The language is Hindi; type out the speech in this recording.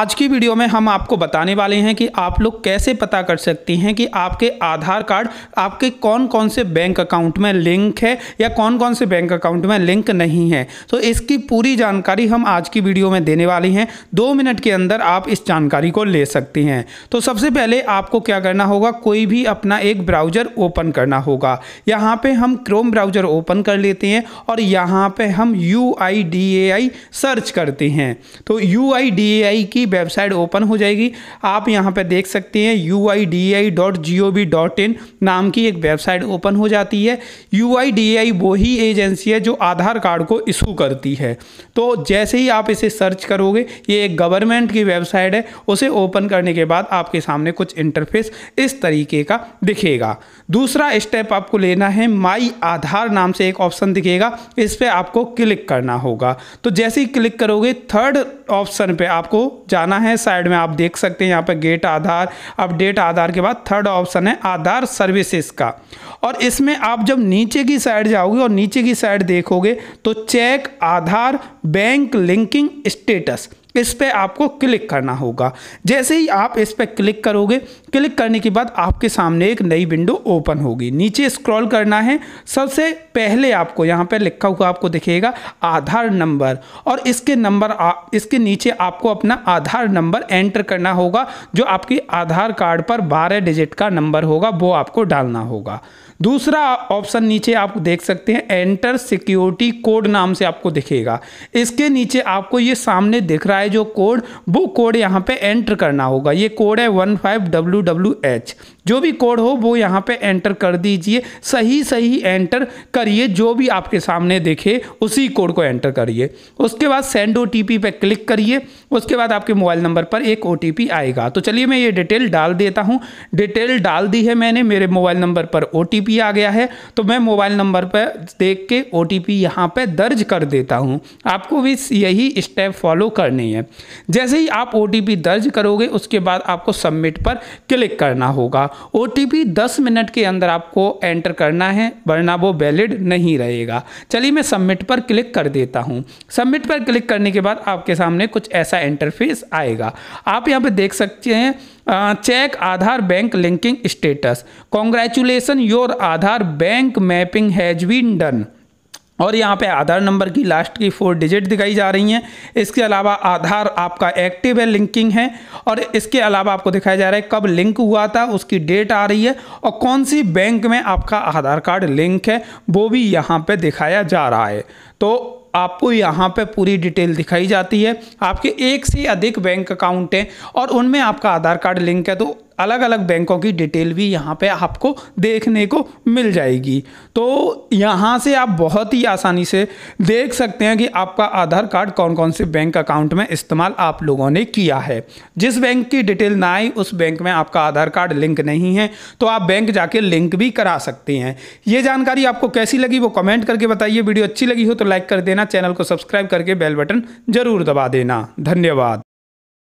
आज की वीडियो में हम आपको बताने वाले हैं कि आप लोग कैसे पता कर सकते हैं कि आपके आधार कार्ड आपके कौन कौन से बैंक अकाउंट में लिंक है या कौन कौन से बैंक अकाउंट में लिंक नहीं है तो इसकी पूरी जानकारी हम आज की वीडियो में देने वाले हैं दो मिनट के अंदर आप इस जानकारी को ले सकते हैं तो सबसे पहले आपको क्या करना होगा कोई भी अपना एक ब्राउज़र ओपन करना होगा यहाँ पर हम क्रोम ब्राउज़र ओपन कर लेते हैं और यहाँ पर हम यू सर्च करते हैं तो यू की वेबसाइट ओपन हो जाएगी आप यहाँ पर देख सकते हैं U I D A I dot G O V dot in की एक वेबसाइट ओपन हो जाती है यू आई डी आई वो ही एजेंसी है जो आधार कार्ड को इशू करती है तो जैसे ही आप इसे सर्च करोगे ये एक गवर्नमेंट की वेबसाइट है उसे ओपन करने के बाद आपके सामने कुछ इंटरफेस इस तरीके का दिखेगा दूसरा स्टेप आपको लेना है माई आधार नाम से एक ऑप्शन दिखेगा इस पर आपको क्लिक करना होगा तो जैसे ही क्लिक करोगे थर्ड ऑप्शन पे आपको जाना है साइड में आप देख सकते हैं यहाँ पर गेट आधार अपडेट आधार के बाद थर्ड ऑप्शन है आधार सर्विसेज का और इसमें आप जब नीचे की साइड जाओगे और नीचे की साइड देखोगे तो check Aadhaar bank linking status इस पर आपको क्लिक करना होगा जैसे ही आप इस पर क्लिक करोगे क्लिक करने के बाद आपके सामने एक नई विंडो ओपन होगी नीचे स्क्रॉल करना है सबसे पहले आपको यहाँ पर लिखा हुआ आपको दिखेगा आधार नंबर और इसके नंबर इसके नीचे आपको अपना आधार नंबर एंटर करना होगा जो आपके आधार कार्ड पर बारह डिजिट का नंबर होगा वो आपको डालना होगा दूसरा ऑप्शन नीचे आप देख सकते हैं एंटर सिक्योरिटी कोड नाम से आपको दिखेगा इसके नीचे आपको ये सामने दिख रहा है जो कोड वो कोड यहाँ पे एंटर करना होगा ये कोड है one five W W H जो भी कोड हो वो यहाँ पे एंटर कर दीजिए सही सही एंटर करिए जो भी आपके सामने देखे उसी कोड को एंटर करिए उसके बाद सेंड ओ टी पे क्लिक करिए उसके बाद आपके मोबाइल नंबर पर एक ओ आएगा तो चलिए मैं ये डिटेल डाल देता हूँ डिटेल डाल दी है मैंने मेरे मोबाइल नंबर पर ओ आ गया है तो मैं मोबाइल नंबर पर देख के ओ टी पी यहाँ पर दर्ज कर देता हूँ आपको भी यही स्टेप फॉलो करनी है जैसे ही आप ओ दर्ज करोगे उसके बाद आपको सबमिट पर क्लिक करना होगा ओ टी दस मिनट के अंदर आपको एंटर करना है वरना वो वैलिड नहीं रहेगा चलिए मैं सबमिट पर क्लिक कर देता हूँ सबमिट पर क्लिक करने के बाद आपके सामने कुछ ऐसा इंटरफेस आएगा आप यहाँ पे देख सकते हैं check Aadhaar bank linking status congratulation your Aadhaar bank mapping has been done और यहाँ पे आधार नंबर की लास्ट की फोर डिजिट दिखाई जा रही हैं इसके अलावा आधार आपका एक्टिव है लिंकिंग है और इसके अलावा आपको दिखाया जा रहा है कब लिंक हुआ था उसकी डेट आ रही है और कौन सी बैंक में आपका आधार कार्ड लिंक है वो भी यहाँ पे दिखाया जा रहा है तो आपको यहाँ पे पूरी डिटेल दिखाई जाती है आपके एक से अधिक बैंक अकाउंट हैं और उनमें आपका आधार कार्ड लिंक है तो अलग अलग बैंकों की डिटेल भी यहाँ पे आपको देखने को मिल जाएगी तो यहाँ से आप बहुत ही आसानी से देख सकते हैं कि आपका आधार कार्ड कौन कौन से बैंक अकाउंट में इस्तेमाल आप लोगों ने किया है जिस बैंक की डिटेल ना आई उस बैंक में आपका आधार कार्ड लिंक नहीं है तो आप बैंक जाके लिंक भी करा सकते हैं ये जानकारी आपको कैसी लगी वो कमेंट करके बताइए वीडियो अच्छी लगी हो तो लाइक कर देना चैनल को सब्सक्राइब करके बेल बटन जरूर दबा देना धन्यवाद